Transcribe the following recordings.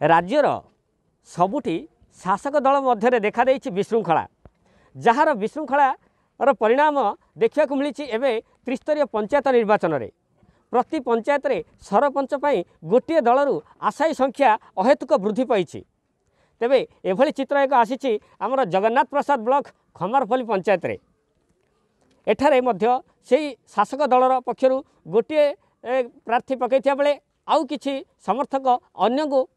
ରାଜ୍ୟର ସବୁଠି ଶାସକ ଦଳ ମଧ୍ୟରେ ଦେଖାଦେଇଛି ବିଶୃଙ୍ଖଳା ଯାହାର ବିଶୃଙ୍ଖଳାର ପରିଣାମ ଦେଖିବାକୁ ମିଳିଛି ଏବେ ତ୍ରିସ୍ତରୀୟ ପଞ୍ଚାୟତ ନିର୍ବାଚନରେ ପ୍ରତି ପଞ୍ଚାୟତରେ ସରପଞ୍ଚ ପାଇଁ ଗୋଟିଏ ଦଳରୁ ଆଶାୟୀ ସଂଖ୍ୟା ଅହେତୁକ ବୃଦ୍ଧି ପାଇଛି ତେବେ ଏଭଳି ଚିତ୍ର ଏକ ଆସିଛି ଆମର ଜଗନ୍ନାଥ ପ୍ରସାଦ ବ୍ଲକ ଖମାରପଲ୍ଲି ପଞ୍ଚାୟତରେ ଏଠାରେ ମଧ୍ୟ ସେହି ଶାସକ ଦଳର ପକ୍ଷରୁ ଗୋଟିଏ ପ୍ରାର୍ଥୀ ପକାଇଥିବା ବେଳେ आउ कि समर्थक अन्यको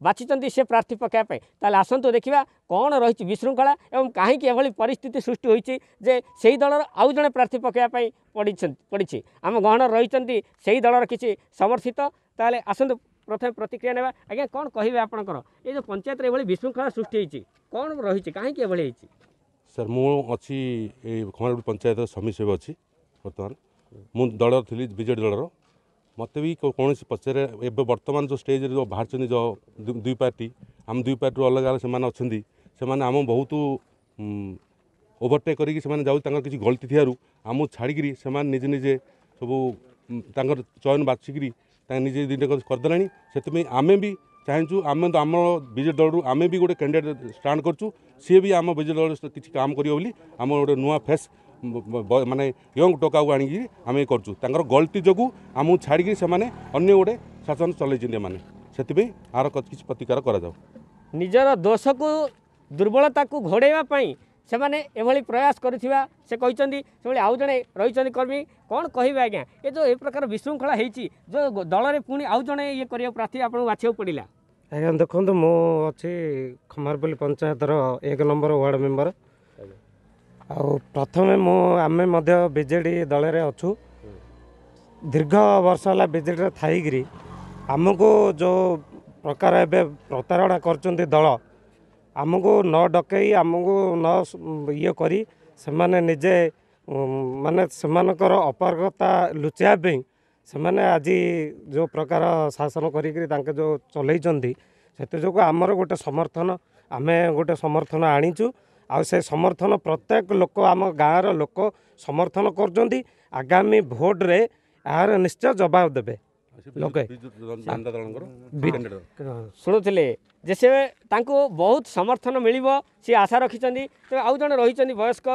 से प्रार्थी पके त आसन्तु देखा कहीँ विशृङ्खला एउटा कहीँक एभरि परिस्थिति सृष्टि हुन्छ दल आउँदै प्रार्थी पके पडि आम गहनालि समर्थित त आस प्रथम प्रतिक्रिया नज्ञा कन् कि आपो पञ्चायत रृङ्खला सृष्टि हुन्छ कि रहिले है सर मुड पञ्चायत समी सेवी अझ बर्त दल थि ମୋତେ ବି କୌଣସି ପଚାରେ ଏବେ ବର୍ତ୍ତମାନ ଯେଉଁ ଷ୍ଟେଜ୍ରେ ଯେଉଁ ବାହାରିଛନ୍ତି ଯେଉଁ ଦୁଇ ପାର୍ଟି ଆମ ଦୁଇ ପାର୍ଟିରୁ ଅଲଗା ଅଲଗା ସେମାନେ ଅଛନ୍ତି ସେମାନେ ଆମ ବହୁତ ଓଭରଟେକ୍ କରିକି ସେମାନେ ଯାଉଛି ତାଙ୍କର କିଛି ଗଳତି ଥିବାରୁ ଆମକୁ ଛାଡ଼ିକିରି ସେମାନେ ନିଜେ ନିଜେ ସବୁ ତାଙ୍କର ଚୟନ ବାଛିକିରି ତାଙ୍କ ନିଜେ ଦୁଇଟା କରିଦେଲାଣି ସେଥିପାଇଁ ଆମେ ବି ଚାହିଁଛୁ ଆମେ ତ ଆମ ବିଜେଡ଼ି ଦଳରୁ ଆମେ ବି ଗୋଟେ କ୍ୟାଣ୍ଡିଡେଟ୍ ଷ୍ଟାଣ୍ଡ କରୁଛୁ ସିଏ ବି ଆମ ବିଜେଡ଼ି ଦଳରୁ କିଛି କାମ କରିବ ବୋଲି ଆମର ଗୋଟେ ନୂଆ ଫେସ୍ ମାନେ ୟଙ୍ଗ ଟୋକାକୁ ଆଣିକି ଆମେ କରୁଛୁ ତାଙ୍କର ଗଳତି ଯୋଗୁଁ ଆମକୁ ଛାଡ଼ିକି ସେମାନେ ଅନ୍ୟ ଗୋଟେ ଶାସନ ଚଲେଇଛନ୍ତି ଏମାନେ ସେଥିପାଇଁ ଆର କିଛି ପ୍ରତିକାର କରାଯାଉ ନିଜର ଦୋଷକୁ ଦୁର୍ବଳତାକୁ ଘୋଡ଼ାଇବା ପାଇଁ ସେମାନେ ଏଭଳି ପ୍ରୟାସ କରୁଥିବା ସେ କହିଛନ୍ତି ସେଭଳି ଆଉ ଜଣେ ରହିଛନ୍ତି କର୍ମୀ କ'ଣ କହିବେ ଆଜ୍ଞା ଏ ଯେଉଁ ଏ ପ୍ରକାର ବିଶୃଙ୍ଖଳା ହେଇଛି ଯେଉଁ ଦଳରେ ପୁଣି ଆଉ ଜଣେ ଇଏ କରିବାକୁ ପ୍ରାର୍ଥୀ ଆପଣଙ୍କୁ ବାଛିବାକୁ ପଡ଼ିଲା ଆଜ୍ଞା ଦେଖନ୍ତୁ ମୁଁ ଅଛି ଖମାରପଲ୍ଲୀ ପଞ୍ଚାୟତର ଏକ ନମ୍ବର ୱାର୍ଡ଼ ମେମ୍ବର ଆଉ ପ୍ରଥମେ ମୁଁ ଆମେ ମଧ୍ୟ ବିଜେଡ଼ି ଦଳରେ ଅଛୁ ଦୀର୍ଘ ବର୍ଷ ହେଲା ବିଜେଡ଼ିରେ ଥାଇକିରି ଆମକୁ ଯେଉଁ ପ୍ରକାର ଏବେ ପ୍ରତାରଣା କରୁଛନ୍ତି ଦଳ ଆମକୁ ନ ଡକେଇ ଆମକୁ ନ ଇଏ କରି ସେମାନେ ନିଜେ ମାନେ ସେମାନଙ୍କର ଅପାରଗତା ଲୁଚାଇବା ପାଇଁ ସେମାନେ ଆଜି ଯେଉଁ ପ୍ରକାର ଶାସନ କରିକିରି ତାଙ୍କେ ଯେଉଁ ଚଲେଇଛନ୍ତି ସେଥିଯୋଗୁଁ ଆମର ଗୋଟେ ସମର୍ଥନ ଆମେ ଗୋଟେ ସମର୍ଥନ ଆଣିଛୁ ଆଉ ସେ ସମର୍ଥନ ପ୍ରତ୍ୟେକ ଲୋକ ଆମ ଗାଁର ଲୋକ ସମର୍ଥନ କରୁଛନ୍ତି ଆଗାମୀ ଭୋଟରେ ଏହାର ନିଶ୍ଚୟ ଜବାବ ଦେବେ ଲୋକେ ଶୁଣୁଥିଲେ ଯେ ସେ ତାଙ୍କୁ ବହୁତ ସମର୍ଥନ ମିଳିବ ସେ ଆଶା ରଖିଛନ୍ତି ତେବେ ଆଉ ଜଣେ ରହିଛନ୍ତି ବୟସ୍କ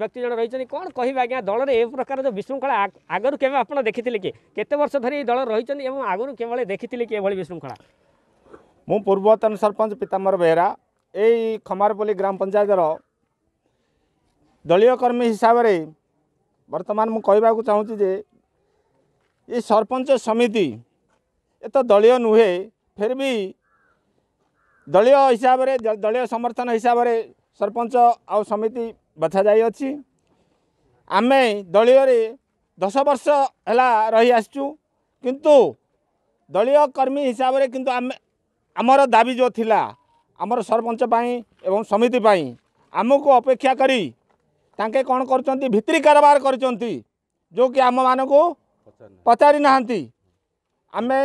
ବ୍ୟକ୍ତି ଜଣେ ରହିଛନ୍ତି କ'ଣ କହିବେ ଆଜ୍ଞା ଦଳରେ ଏ ପ୍ରକାର ଯେଉଁ ବିଶୃଙ୍ଖଳା ଆଗରୁ କେବେ ଆପଣ ଦେଖିଥିଲେ କି କେତେ ବର୍ଷ ଧରି ଦଳରେ ରହିଛନ୍ତି ଏବଂ ଆଗରୁ କେବଳ ଦେଖିଥିଲେ କି ଏଭଳି ବିଶୃଙ୍ଖଳା ମୁଁ ପୂର୍ବତନ ସରପଞ୍ଚ ପିତାମ୍ବର ବେହେରା ଏଇ ଖମାରପଲ୍ଲୀ ଗ୍ରାମ ପଞ୍ଚାୟତର ଦଳୀୟ କର୍ମୀ ହିସାବରେ ବର୍ତ୍ତମାନ ମୁଁ କହିବାକୁ ଚାହୁଁଛି ଯେ ଏ ସରପଞ୍ଚ ସମିତି ଏ ତ ଦଳୀୟ ନୁହେଁ ଫେର୍ ବି ଦଳୀୟ ହିସାବରେ ଦଳୀୟ ସମର୍ଥନ ହିସାବରେ ସରପଞ୍ଚ ଆଉ ସମିତି ବଛାଯାଇଅଛି ଆମେ ଦଳୀୟରେ ଦଶ ବର୍ଷ ହେଲା ରହିଆସିଛୁ କିନ୍ତୁ ଦଳୀୟ କର୍ମୀ ହିସାବରେ କିନ୍ତୁ ଆମେ ଆମର ଦାବି ଯେଉଁ ଥିଲା आम सरिप आमक अपेक्षाकरीके कि भित्री काबार गर्छ जो कि आम म पचारिहाँ आमे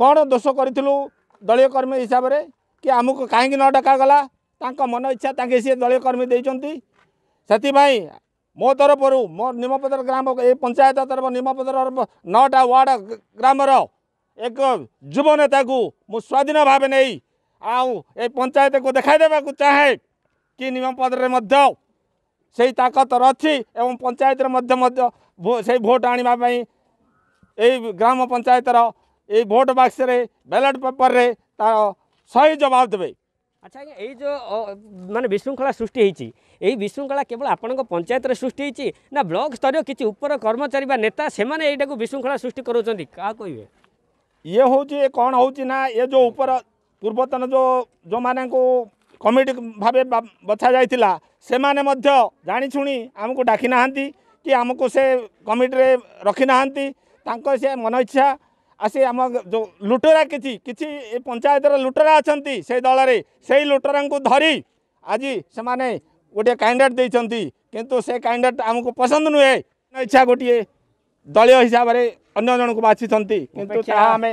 कन् दोष हिसाब हिसाबले कि आम काहीँक न डकला मन इच्छा सि दलीय कर्मी दिन्छ सथ मो तरफु मदर ग्राम ए पंचायत तरफ निमपदर नटा वार्ड ग्राम एक जुवनेता म स्वाधीन भावे नै ଆଉ ଏ ପଞ୍ଚାୟତକୁ ଦେଖାଇ ଦେବାକୁ ଚାହେଁ କି ନିମପଦରେ ମଧ୍ୟ ସେଇ ତାକତର ଅଛି ଏବଂ ପଞ୍ଚାୟତରେ ମଧ୍ୟ ମଧ୍ୟ ସେଇ ଭୋଟ ଆଣିବା ପାଇଁ ଏଇ ଗ୍ରାମ ପଞ୍ଚାୟତର ଏଇ ଭୋଟ ବାକ୍ସରେ ବ୍ୟାଲଟ ପେପରରେ ତାର ସହି ଜବାବ ଦେବେ ଆଚ୍ଛା ଆଜ୍ଞା ଏଇ ଯେଉଁ ମାନେ ବିଶୃଙ୍ଖଳା ସୃଷ୍ଟି ହେଇଛି ଏହି ବିଶୃଙ୍ଖଳା କେବଳ ଆପଣଙ୍କ ପଞ୍ଚାୟତରେ ସୃଷ୍ଟି ହେଇଛି ନା ବ୍ଲକ ସ୍ତରୀୟ କିଛି ଉପର କର୍ମଚାରୀ ବା ନେତା ସେମାନେ ଏଇଟାକୁ ବିଶୃଙ୍ଖଳା ସୃଷ୍ଟି କରାଉଛନ୍ତି କାହା କହିବେ ଇଏ ହେଉଛି କ'ଣ ହେଉଛି ନା ଏ ଯେଉଁ ଉପର ପୂର୍ବତନ ଯେଉଁ ଯେଉଁମାନଙ୍କୁ କମିଟି ଭାବେ ବଛାଯାଇଥିଲା ସେମାନେ ମଧ୍ୟ ଜାଣିଶୁଣି ଆମକୁ ଡାକି ନାହାନ୍ତି କି ଆମକୁ ସେ କମିଟିରେ ରଖିନାହାନ୍ତି ତାଙ୍କ ସେ ମନ ଇଚ୍ଛା ଆସି ଆମ ଯେଉଁ ଲୁଟେରା କିଛି କିଛି ଏ ପଞ୍ଚାୟତର ଲୁଟେରା ଅଛନ୍ତି ସେଇ ଦଳରେ ସେଇ ଲୁଟେରାଙ୍କୁ ଧରି ଆଜି ସେମାନେ ଗୋଟିଏ କ୍ୟାଣ୍ଡିଡେଟ୍ ଦେଇଛନ୍ତି କିନ୍ତୁ ସେ କ୍ୟାଣ୍ଡିଡେଟ୍ ଆମକୁ ପସନ୍ଦ ନୁହେଁ ଇଚ୍ଛା ଗୋଟିଏ ଦଳୀୟ ହିସାବରେ ଅନ୍ୟ ଜଣକୁ ବାଛିଛନ୍ତି କିନ୍ତୁ ତାହା ଆମେ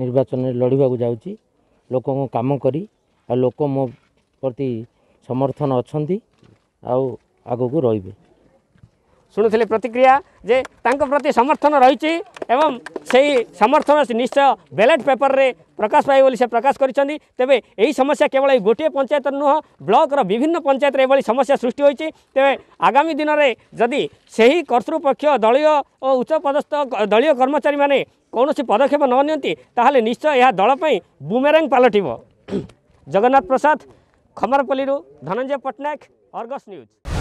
ନିର୍ବାଚନରେ ଲଢ଼ିବାକୁ ଯାଉଛି ଲୋକଙ୍କ କାମ କରି ଆଉ ଲୋକ ମୋ ପ୍ରତି ସମର୍ଥନ ଅଛନ୍ତି ଆଉ ଆଗକୁ ରହିବେ ଶୁଣୁଥିଲେ ପ୍ରତିକ୍ରିୟା ଯେ ତାଙ୍କ ପ୍ରତି ସମର୍ଥନ ରହିଛି ଏବଂ ସେହି ସମର୍ଥନ ନିଶ୍ଚୟ ବ୍ୟାଲେଟ୍ ପେପରରେ ପ୍ରକାଶ ପାଇବ ବୋଲି ସେ ପ୍ରକାଶ କରିଛନ୍ତି ତେବେ ଏହି ସମସ୍ୟା କେବଳ ଏହି ଗୋଟିଏ ପଞ୍ଚାୟତର ନୁହଁ ବ୍ଲକ୍ର ବିଭିନ୍ନ ପଞ୍ଚାୟତରେ ଏଭଳି ସମସ୍ୟା ସୃଷ୍ଟି ହୋଇଛି ତେବେ ଆଗାମୀ ଦିନରେ ଯଦି ସେହି କର୍ତ୍ତୃପକ୍ଷ ଦଳୀୟ ଓ ଉଚ୍ଚପଦସ୍ଥ ଦଳୀୟ କର୍ମଚାରୀମାନେ କୌଣସି ପଦକ୍ଷେପ ନ ନିଅନ୍ତି ତାହେଲେ ନିଶ୍ଚୟ ଏହା ଦଳ ପାଇଁ ବୁମେରାଙ୍ଗ ପାଲଟିବ ଜଗନ୍ନାଥ ପ୍ରସାଦ ଖମରପଲ୍ଲୀରୁ ଧନଞ୍ଜୟ ପଟ୍ଟନାୟକ ଅର୍ଗସ୍ ନ୍ୟୁଜ୍